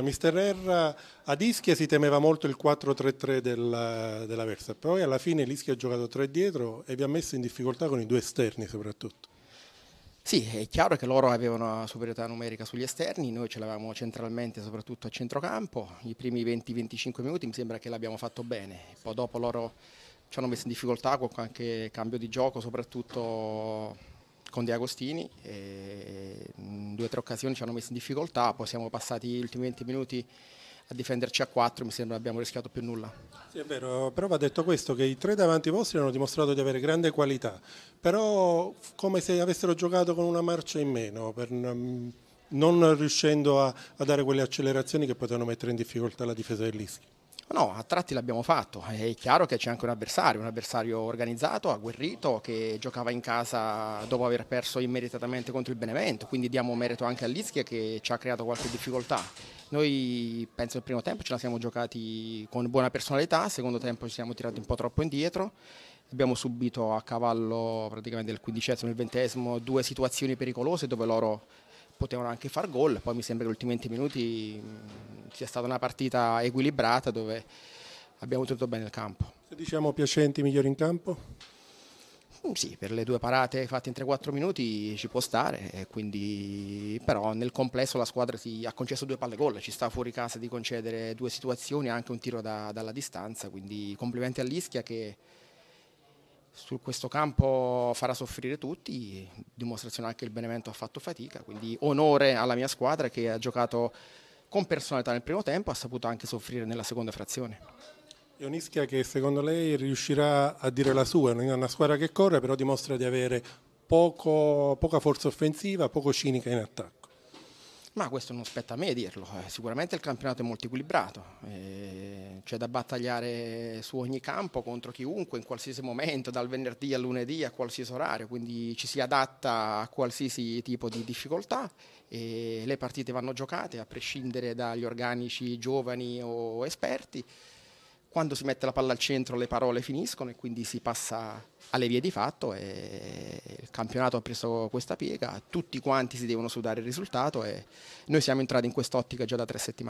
Mister Herr ad Ischia si temeva molto il 4-3-3 della, della Versa, poi alla fine l'Ischia ha giocato tre dietro e vi ha messo in difficoltà con i due esterni soprattutto. Sì, è chiaro che loro avevano una superiorità numerica sugli esterni, noi ce l'avevamo centralmente soprattutto a centrocampo, i primi 20-25 minuti mi sembra che l'abbiamo fatto bene, poi dopo loro ci hanno messo in difficoltà con qualche cambio di gioco soprattutto con De Agostini e due o tre occasioni ci hanno messo in difficoltà, poi siamo passati gli ultimi 20 minuti a difenderci a quattro, mi sembra che abbiamo rischiato più nulla. Sì è vero, però va detto questo che i tre davanti vostri hanno dimostrato di avere grande qualità, però come se avessero giocato con una marcia in meno, per, non riuscendo a, a dare quelle accelerazioni che potevano mettere in difficoltà la difesa dell'Ischi no, a tratti l'abbiamo fatto. È chiaro che c'è anche un avversario, un avversario organizzato, agguerrito, che giocava in casa dopo aver perso immediatamente contro il Benevento. Quindi diamo merito anche all'Ischia che ci ha creato qualche difficoltà. Noi penso il primo tempo ce la siamo giocati con buona personalità, il secondo tempo ci siamo tirati un po' troppo indietro. Abbiamo subito a cavallo praticamente del quindicesimo e del ventesimo due situazioni pericolose dove loro potevano anche far gol, poi mi sembra che gli ultimi 20 minuti sia stata una partita equilibrata dove abbiamo tenuto bene il campo. Se diciamo Piacenti migliori in campo? Mm, sì, per le due parate fatte in 3-4 minuti ci può stare, quindi... però nel complesso la squadra si... ha concesso due palle gol, ci sta fuori casa di concedere due situazioni, anche un tiro da... dalla distanza, quindi complimenti all'Ischia che su questo campo farà soffrire tutti, dimostrazione anche che il Benevento ha fatto fatica, quindi onore alla mia squadra che ha giocato con personalità nel primo tempo, ha saputo anche soffrire nella seconda frazione. È un'Ischia che secondo lei riuscirà a dire la sua, è una squadra che corre però dimostra di avere poco, poca forza offensiva, poco cinica in attacco. Ma questo non spetta a me dirlo, eh, sicuramente il campionato è molto equilibrato, eh, c'è da battagliare su ogni campo contro chiunque, in qualsiasi momento, dal venerdì al lunedì a qualsiasi orario, quindi ci si adatta a qualsiasi tipo di difficoltà e le partite vanno giocate a prescindere dagli organici giovani o esperti. Quando si mette la palla al centro le parole finiscono e quindi si passa alle vie di fatto e il campionato ha preso questa piega, tutti quanti si devono sudare il risultato e noi siamo entrati in quest'ottica già da tre settimane.